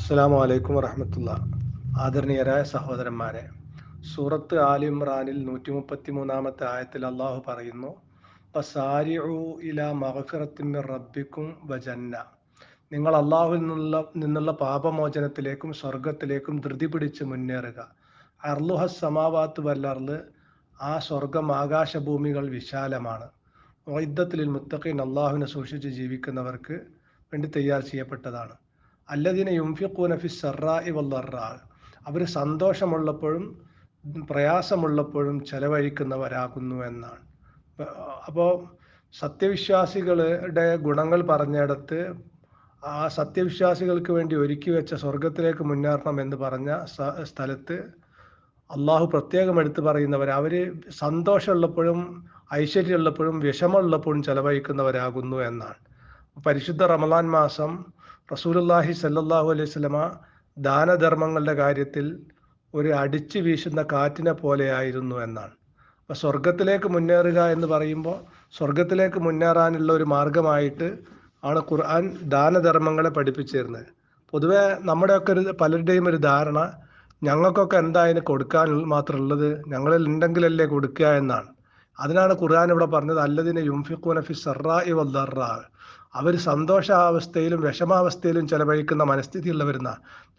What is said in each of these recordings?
അസ്സാം വലൈക്കും വറഹമത്തുള്ള ആദരണീയരായ സഹോദരന്മാരെ സൂറത്ത് ആലി ഇമ്രാനിൽ നൂറ്റി മുപ്പത്തി മൂന്നാമത്തെ ആയത്തിൽ അള്ളാഹു പറയുന്നു റബ്ബിക്കും വജന്ന നിങ്ങൾ അള്ളാഹുവിൽ നിന്നുള്ള നിന്നുള്ള പാപമോചനത്തിലേക്കും സ്വർഗത്തിലേക്കും ധൃതി പിടിച്ച് മുന്നേറുക അർലുഹ സമാവാത്ത് വല്ലർല് ആ സ്വർഗം ആകാശഭൂമികൾ വിശാലമാണ് വൈദ്യത്തിൽ മുത്തഖീൻ അള്ളാഹുവിനെ സൂക്ഷിച്ച് ജീവിക്കുന്നവർക്ക് വേണ്ടി തയ്യാർ ചെയ്യപ്പെട്ടതാണ് അല്ലതിനെ യുംഫിഖൂന ഫി സറ ഇവല്ലറ അവർ സന്തോഷമുള്ളപ്പോഴും പ്രയാസമുള്ളപ്പോഴും ചെലവഴിക്കുന്നവരാകുന്നു എന്നാണ് അപ്പോൾ സത്യവിശ്വാസികളുടെ ഗുണങ്ങൾ പറഞ്ഞിടത്ത് ആ സത്യവിശ്വാസികൾക്ക് വേണ്ടി ഒരുക്കി വെച്ച സ്വർഗത്തിലേക്ക് മുന്നേറണം എന്ന് പറഞ്ഞ സ്ഥലത്ത് അള്ളാഹു പ്രത്യേകം എടുത്തു പറയുന്നവർ അവർ സന്തോഷമുള്ളപ്പോഴും ഐശ്വര്യമുള്ളപ്പോഴും വിഷമമുള്ളപ്പോഴും ചെലവഴിക്കുന്നവരാകുന്നു എന്നാണ് പരിശുദ്ധ റമലാൻ മാസം റസൂലുല്ലാഹി സല്ലാഹു അലൈഹി സ്വലമ ദാനധർമ്മങ്ങളുടെ കാര്യത്തിൽ ഒരു അടിച്ചു വീശുന്ന കാറ്റിനെ പോലെയായിരുന്നു എന്നാണ് അപ്പോൾ സ്വർഗത്തിലേക്ക് മുന്നേറുക എന്ന് പറയുമ്പോൾ സ്വർഗത്തിലേക്ക് മുന്നേറാനുള്ള ഒരു മാർഗമായിട്ട് ആണ് ഖുർആൻ ദാനധർമ്മങ്ങളെ പഠിപ്പിച്ചിരുന്നത് പൊതുവെ നമ്മുടെയൊക്കെ ഒരു പലരുടെയും ഒരു ധാരണ ഞങ്ങൾക്കൊക്കെ എന്താ അതിന് കൊടുക്കാൻ മാത്രമുള്ളത് ഞങ്ങളിൽ ഉണ്ടെങ്കിലല്ലേ കൊടുക്കുക എന്നാണ് അതിനാണ് ഖുർആൻ ഇവിടെ പറഞ്ഞത് അല്ലതിനെ യുംഫിഖൂന ഫി സർറാ അവർ സന്തോഷാവസ്ഥയിലും വിഷമാവസ്ഥയിലും ചെലവഴിക്കുന്ന ഉള്ളവരുന്ന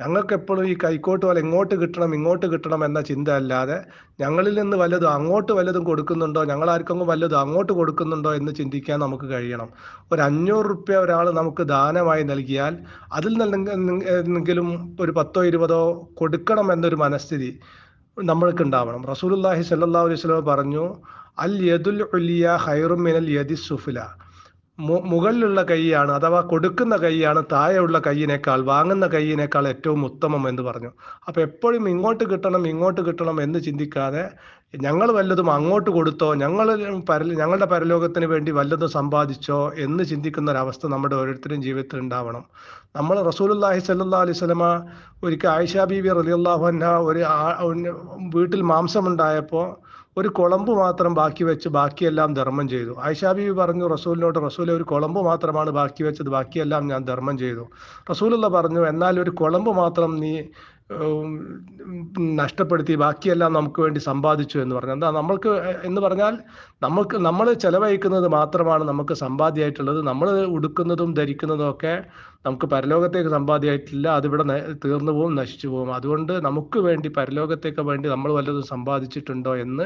ഞങ്ങൾക്ക് എപ്പോഴും ഈ കൈക്കോട്ട് പോലെ ഇങ്ങോട്ട് കിട്ടണം ഇങ്ങോട്ട് കിട്ടണം എന്ന ചിന്ത അല്ലാതെ ഞങ്ങളിൽ നിന്ന് വല്ലതും അങ്ങോട്ട് വല്ലതും കൊടുക്കുന്നുണ്ടോ ഞങ്ങൾ ആർക്കെങ്കിലും വല്ലതും അങ്ങോട്ട് കൊടുക്കുന്നുണ്ടോ എന്ന് ചിന്തിക്കാൻ നമുക്ക് കഴിയണം ഒരു അഞ്ഞൂറ് റുപ്യ ഒരാൾ നമുക്ക് ദാനമായി നൽകിയാൽ അതിൽ നിന്നെങ്കിലും ഒരു പത്തോ ഇരുപതോ കൊടുക്കണം എന്നൊരു മനസ്ഥിതി നമ്മൾക്ക് ഉണ്ടാവണം അല്ലാഹി സല്ലാ അലൈഹി സ്വലം പറഞ്ഞു അൽ യദുൽ ഉലിയ അൽ യദി സുഫില മുകളിലുള്ള കൈയാണ് അഥവാ കൊടുക്കുന്ന കൈയാണ് താഴെയുള്ള കൈയിനേക്കാൾ വാങ്ങുന്ന കൈയിനേക്കാൾ ഏറ്റവും ഉത്തമം എന്ന് പറഞ്ഞു അപ്പോൾ എപ്പോഴും ഇങ്ങോട്ട് കിട്ടണം ഇങ്ങോട്ട് കിട്ടണം എന്ന് ചിന്തിക്കാതെ ഞങ്ങൾ വല്ലതും അങ്ങോട്ട് കൊടുത്തോ ഞങ്ങൾ പര ഞങ്ങളുടെ പരലോകത്തിന് വേണ്ടി വല്ലതും സമ്പാദിച്ചോ എന്ന് ചിന്തിക്കുന്ന ഒരവസ്ഥ നമ്മുടെ ഓരോരുത്തരും ജീവിതത്തിൽ ഉണ്ടാവണം നമ്മൾ റസൂലുല്ലാഹി സല്ലാ സ്വലമ ഒരിക്കൽ ആയിഷ ബീബി റലിയല്ലാഹു അന്ന ഒരു വീട്ടിൽ മാംസമുണ്ടായപ്പോൾ ഒരു കുളമ്പ് മാത്രം ബാക്കി വെച്ച് ബാക്കിയെല്ലാം ധർമ്മം ചെയ്തു ആയിഷാബിബി പറഞ്ഞു റസൂലിനോട് റസൂലെ ഒരു കുളമ്പ് മാത്രമാണ് ബാക്കി വെച്ചത് ബാക്കിയെല്ലാം ഞാൻ ധർമ്മം ചെയ്തു റസൂലുള്ള പറഞ്ഞു എന്നാൽ ഒരു കുളമ്പ് മാത്രം നീ നഷ്ടപ്പെടുത്തി ബാക്കിയെല്ലാം നമുക്ക് വേണ്ടി സമ്പാദിച്ചു എന്ന് പറഞ്ഞു എന്താ നമ്മൾക്ക് എന്ന് പറഞ്ഞാൽ നമുക്ക് നമ്മൾ ചെലവഴിക്കുന്നത് മാത്രമാണ് നമുക്ക് സമ്പാദ്യമായിട്ടുള്ളത് നമ്മൾ ഉടുക്കുന്നതും ധരിക്കുന്നതും ഒക്കെ നമുക്ക് പരലോകത്തേക്ക് സമ്പാദ്യമായിട്ടില്ല അതിവിടെ തീർന്നു പോകും നശിച്ചു പോകും അതുകൊണ്ട് നമുക്ക് വേണ്ടി പരലോകത്തേക്ക് വേണ്ടി നമ്മൾ വല്ലതും സമ്പാദിച്ചിട്ടുണ്ടോ എന്ന്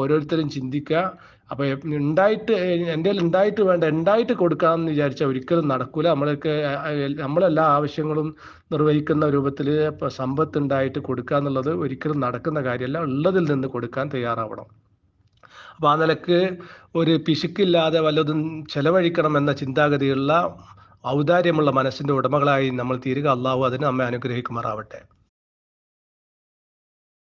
ഓരോരുത്തരും ചിന്തിക്കുക അപ്പൊ ഉണ്ടായിട്ട് എൻ്റെ ഉണ്ടായിട്ട് വേണ്ട ഉണ്ടായിട്ട് കൊടുക്കാമെന്ന് വിചാരിച്ചാൽ ഒരിക്കലും നടക്കൂല നമ്മളൊക്കെ നമ്മളെല്ലാ ആവശ്യങ്ങളും നിർവഹിക്കുന്ന രൂപത്തിൽ സമ്പത്ത് ഉണ്ടായിട്ട് കൊടുക്കുക എന്നുള്ളത് ഒരിക്കലും നടക്കുന്ന കാര്യമല്ല ഉള്ളതിൽ നിന്ന് കൊടുക്കാൻ തയ്യാറാവണം അപ്പൊ ആ നിലക്ക് ഒരു പിശുക്കില്ലാതെ വല്ലതും ചെലവഴിക്കണം എന്ന ചിന്താഗതിയുള്ള ഔദാര്യമുള്ള മനസ്സിന്റെ ഉടമകളായി നമ്മൾ തീരുക അള്ളാഹു അതിന് നമ്മെ അനുഗ്രഹിക്കുമാറാവട്ടെ